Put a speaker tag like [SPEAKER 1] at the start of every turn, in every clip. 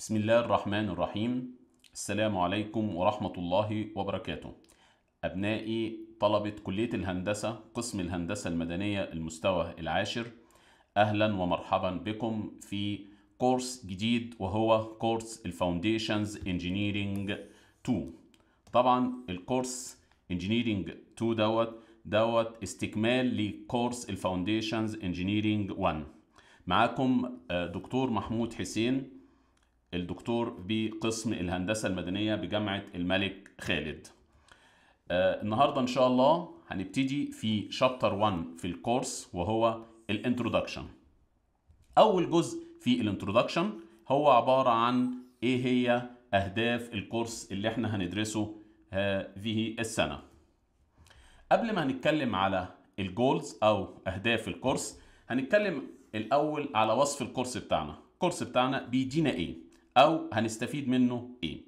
[SPEAKER 1] بسم الله الرحمن الرحيم السلام عليكم ورحمة الله وبركاته أبنائي طلبة كلية الهندسة قسم الهندسة المدنية المستوى العاشر أهلا ومرحبا بكم في كورس جديد وهو كورس الفاونديشنز انجينيرينج 2 طبعا الكورس انجينيرينج 2 دوت دوت استكمال لكورس الفاونديشنز انجينيرينج 1 معاكم آه، دكتور محمود حسين الدكتور بقسم الهندسة المدنية بجامعة الملك خالد آه، النهاردة إن شاء الله هنبتدي في شابتر 1 في الكورس وهو الانترودكشن أول جزء في الانترودكشن هو عبارة عن إيه هي أهداف الكورس اللي احنا هندرسه هذه آه، السنة قبل ما هنتكلم على الجولز أو أهداف الكورس هنتكلم الأول على وصف الكورس بتاعنا الكورس بتاعنا بيدينا إيه أو هنستفيد منه إيه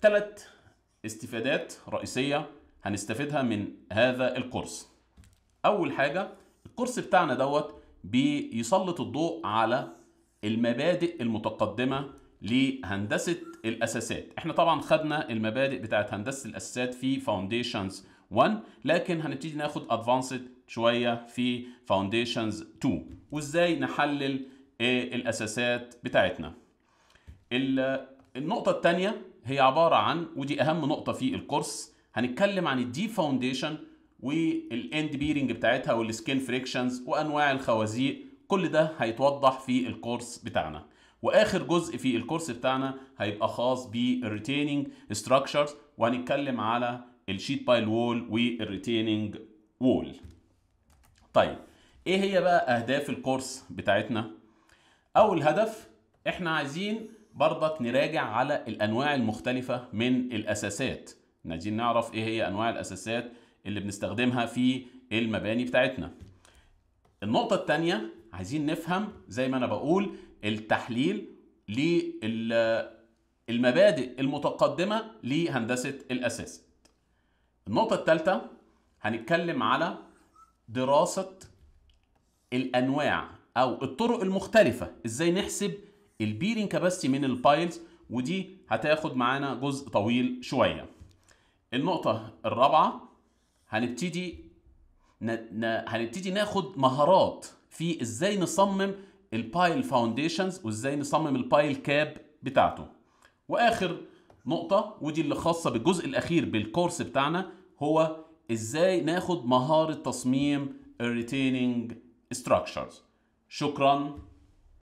[SPEAKER 1] ثلاث آه، استفادات رئيسية هنستفيدها من هذا الكورس أول حاجة الكورس بتاعنا دوت بيسلط الضوء على المبادئ المتقدمة لهندسة الأساسات احنا طبعا خدنا المبادئ بتاعت هندسة الأساسات في فاونديشنز 1 لكن هنبتدي ناخد ادفانسد شوية في فاونديشنز 2 وازاي نحلل آه، الأساسات بتاعتنا النقطة الثانية هي عبارة عن ودي أهم نقطة في الكورس هنتكلم عن الديب فاونديشن والاند بيرنج بتاعتها والسكين فريكشنز وانواع الخوازيق كل ده هيتوضح في الكورس بتاعنا واخر جزء في الكورس بتاعنا هيبقى خاص بالريتيننج ستراكشرز وهنتكلم على الشيت بايل وول والريتيننج وول طيب ايه هي بقى اهداف الكورس بتاعتنا اول هدف احنا عايزين برضك نراجع على الانواع المختلفه من الاساسات عايزين نعرف ايه هي انواع الاساسات اللي بنستخدمها في المباني بتاعتنا النقطه الثانيه عايزين نفهم زي ما انا بقول التحليل للمبادئ المتقدمه لهندسه الاساس النقطه الثالثه هنتكلم على دراسه الانواع او الطرق المختلفه ازاي نحسب البيرنج كاباستي من البايلز ودي هتاخد معانا جزء طويل شويه النقطه الرابعه هنبتدي ن... ن... هنبتدي ناخد مهارات في ازاي نصمم البايل فاونديشنز وازاي نصمم البايل كاب بتاعته واخر نقطه ودي اللي خاصه بالجزء الاخير بالكورس بتاعنا هو ازاي ناخد مهاره تصميم الريتيننج ستراكشرز شكرا